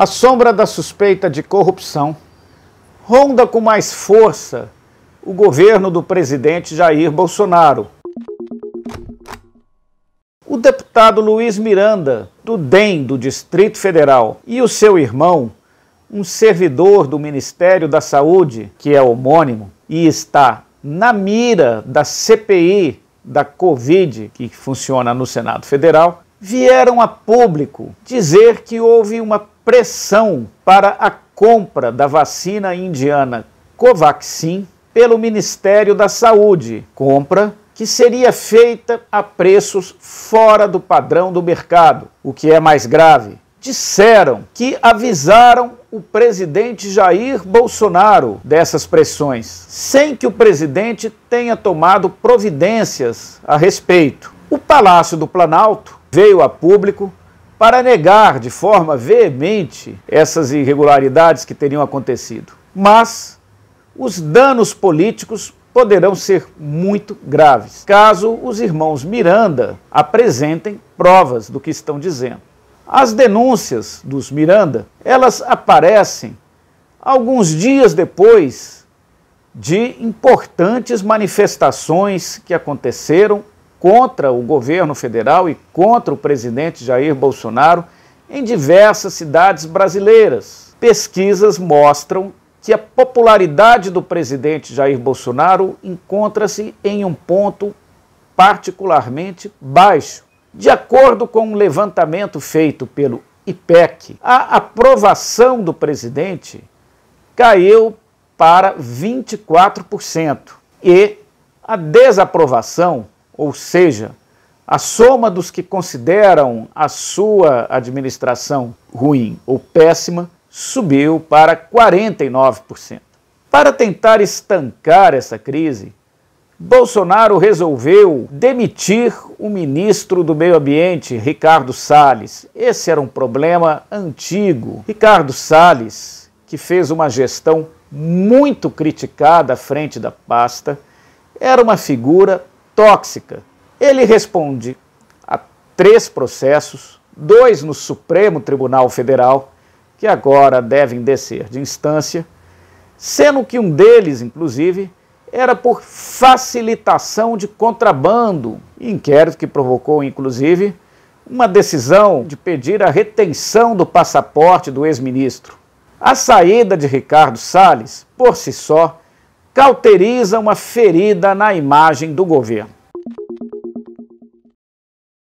A sombra da suspeita de corrupção ronda com mais força o governo do presidente Jair Bolsonaro. O deputado Luiz Miranda, do DEM do Distrito Federal, e o seu irmão, um servidor do Ministério da Saúde, que é homônimo e está na mira da CPI da Covid, que funciona no Senado Federal, vieram a público dizer que houve uma pressão para a compra da vacina indiana Covaxin pelo Ministério da Saúde, compra que seria feita a preços fora do padrão do mercado, o que é mais grave. Disseram que avisaram o presidente Jair Bolsonaro dessas pressões, sem que o presidente tenha tomado providências a respeito. O Palácio do Planalto veio a público para negar de forma veemente essas irregularidades que teriam acontecido. Mas os danos políticos poderão ser muito graves, caso os irmãos Miranda apresentem provas do que estão dizendo. As denúncias dos Miranda, elas aparecem alguns dias depois de importantes manifestações que aconteceram contra o governo federal e contra o presidente Jair Bolsonaro em diversas cidades brasileiras. Pesquisas mostram que a popularidade do presidente Jair Bolsonaro encontra-se em um ponto particularmente baixo. De acordo com um levantamento feito pelo IPEC, a aprovação do presidente caiu para 24% e a desaprovação ou seja, a soma dos que consideram a sua administração ruim ou péssima subiu para 49%. Para tentar estancar essa crise, Bolsonaro resolveu demitir o ministro do Meio Ambiente, Ricardo Salles. Esse era um problema antigo. Ricardo Salles, que fez uma gestão muito criticada à frente da pasta, era uma figura tóxica. Ele responde a três processos, dois no Supremo Tribunal Federal, que agora devem descer de instância, sendo que um deles, inclusive, era por facilitação de contrabando, inquérito que provocou, inclusive, uma decisão de pedir a retenção do passaporte do ex-ministro. A saída de Ricardo Salles, por si só, cauteriza uma ferida na imagem do governo.